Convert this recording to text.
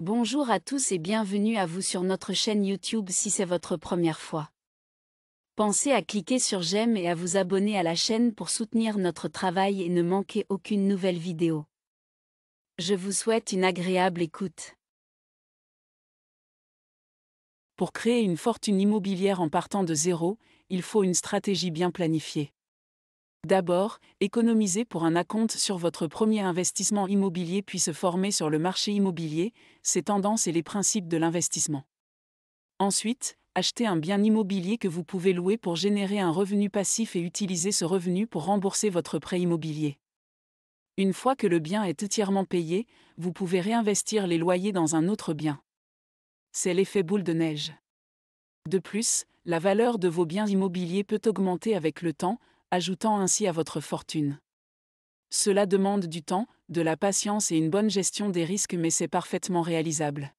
Bonjour à tous et bienvenue à vous sur notre chaîne YouTube si c'est votre première fois. Pensez à cliquer sur j'aime et à vous abonner à la chaîne pour soutenir notre travail et ne manquer aucune nouvelle vidéo. Je vous souhaite une agréable écoute. Pour créer une fortune immobilière en partant de zéro, il faut une stratégie bien planifiée. D'abord, économisez pour un acompte sur votre premier investissement immobilier puis se former sur le marché immobilier, ses tendances et les principes de l'investissement. Ensuite, achetez un bien immobilier que vous pouvez louer pour générer un revenu passif et utiliser ce revenu pour rembourser votre prêt immobilier. Une fois que le bien est entièrement payé, vous pouvez réinvestir les loyers dans un autre bien. C'est l'effet boule de neige. De plus, la valeur de vos biens immobiliers peut augmenter avec le temps, ajoutant ainsi à votre fortune. Cela demande du temps, de la patience et une bonne gestion des risques mais c'est parfaitement réalisable.